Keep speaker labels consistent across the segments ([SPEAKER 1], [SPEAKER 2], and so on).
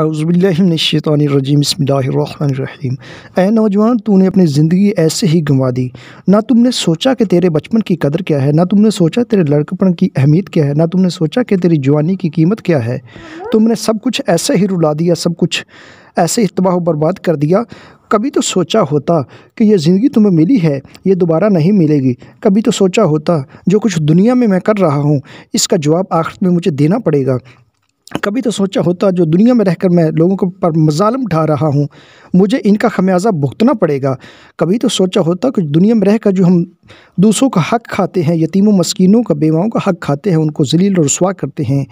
[SPEAKER 1] हाउज़बिल्लिनशैतरजीम बसमीम ए नौजवान तूने अपनी ज़िंदगी ऐसे ही गंवा दी ना तुमने सोचा कि तेरे बचपन की कदर क्या है ना तुमने सोचा तेरे लड़कपन की अहमियत क्या है ना तुमने सोचा कि तेरी जवानी की कीमत क्या है तुमने सब कुछ ऐसे ही रुला दिया सब कुछ ऐसे ही तबाह बर्बाद कर दिया कभी तो सोचा होता कि यह ज़िंदगी तुम्हें मिली है ये दोबारा नहीं मिलेगी कभी तो सोचा होता जो कुछ दुनिया में मैं कर रहा हूँ इसका जवाब आखिर में मुझे देना पड़ेगा कभी तो सोचा होता जो दुनिया में रहकर मैं लोगों को पर मजालम ढा रहा हूँ मुझे इनका खमियाजा भुगतना पड़ेगा कभी तो सोचा होता कि दुनिया में रहकर जो हम दूसरों का हक खाते हैं यतीमों मस्किनों का बेवाओं का हक खाते हैं उनको जलील और रसवा करते हैं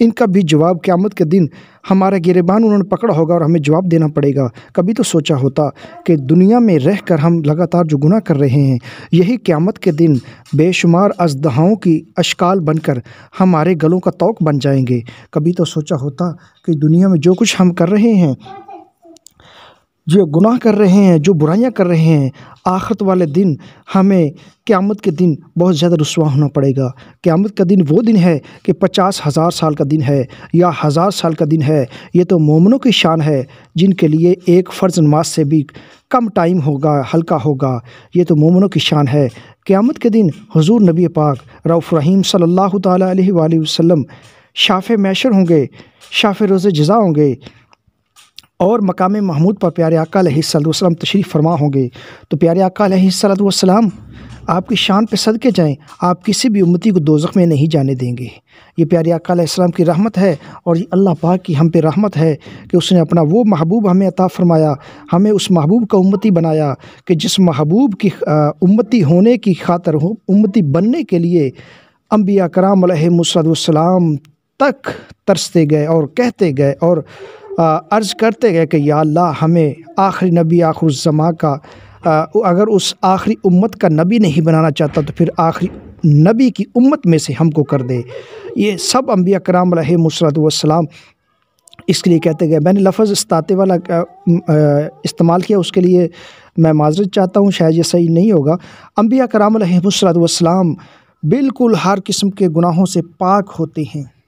[SPEAKER 1] इनका भी जवाब क़्यामत के दिन हमारा गिरबान उन्होंने पकड़ा होगा और हमें जवाब देना पड़ेगा कभी तो सोचा होता कि दुनिया में रह कर हम लगातार जो गुना कर रहे हैं यही क़्यामत के दिन बेशुमार अजदहाओं की अशकाल बनकर हमारे गलों का तोक बन जाएंगे कभी तो सोचा होता कि दुनिया में जो कुछ हम कर रहे हैं जो गुनाह कर रहे हैं जो बुराइयां कर रहे हैं आखिरत वाले दिन हमें क़्यामत के दिन बहुत ज़्यादा रसुवा होना पड़ेगा क़्यामत का दिन वो दिन है कि पचास हज़ार साल का दिन है या हज़ार साल का दिन है ये तो मोमनों की शान है जिनके लिए एक फ़र्ज़ नमाज से भी कम टाइम होगा हल्का होगा ये तो मोमनों की शान है क़्यामत के दिन हजूर नबी पाक रऊफ़ रहीम सल्ला तसल्म शाफ़ मैशर होंगे शाफ़ रोज़ जजा होंगे और मकाम महमूद पर प्यारे आका तशरीफ़ फरमा होंगे तो प्यारे आका सलाम आपकी शान पे सद के जाएँ आप किसी भी उम्मती को दोजख में नहीं जाने देंगे ये प्यारे आकाम की रहमत है और ये अल्लाह पाक की हम पे रहमत है कि उसने अपना वो महबूब हमें अता फरमाया हमें उस महबूब का उम्मती बनाया कि जिस महबूब की उम्मती होने की खातर हो उम्मती बनने के लिए अम्बिया कराम तक तरसते गए और कहते गए और अर्ज़ करते गए कि या अल्लाह हमें आखिरी नबी जमा का आ, अगर उस आखिरी उम्मत का नबी नहीं बनाना चाहता तो फिर आखिरी नबी की उम्मत में से हमको कर दे ये सब अम्बिया कराम रहे मुसरतम इसके लिए कहते गए मैंने लफ्ज़ इस्ताते वाला इस्तेमाल किया उसके लिए मैं माजरत चाहता हूँ शायद ये सही नहीं होगा अम्बिया कराम रहे मुसरतम बिल्कुल हर किस्म के गुनाहों से पाक होते हैं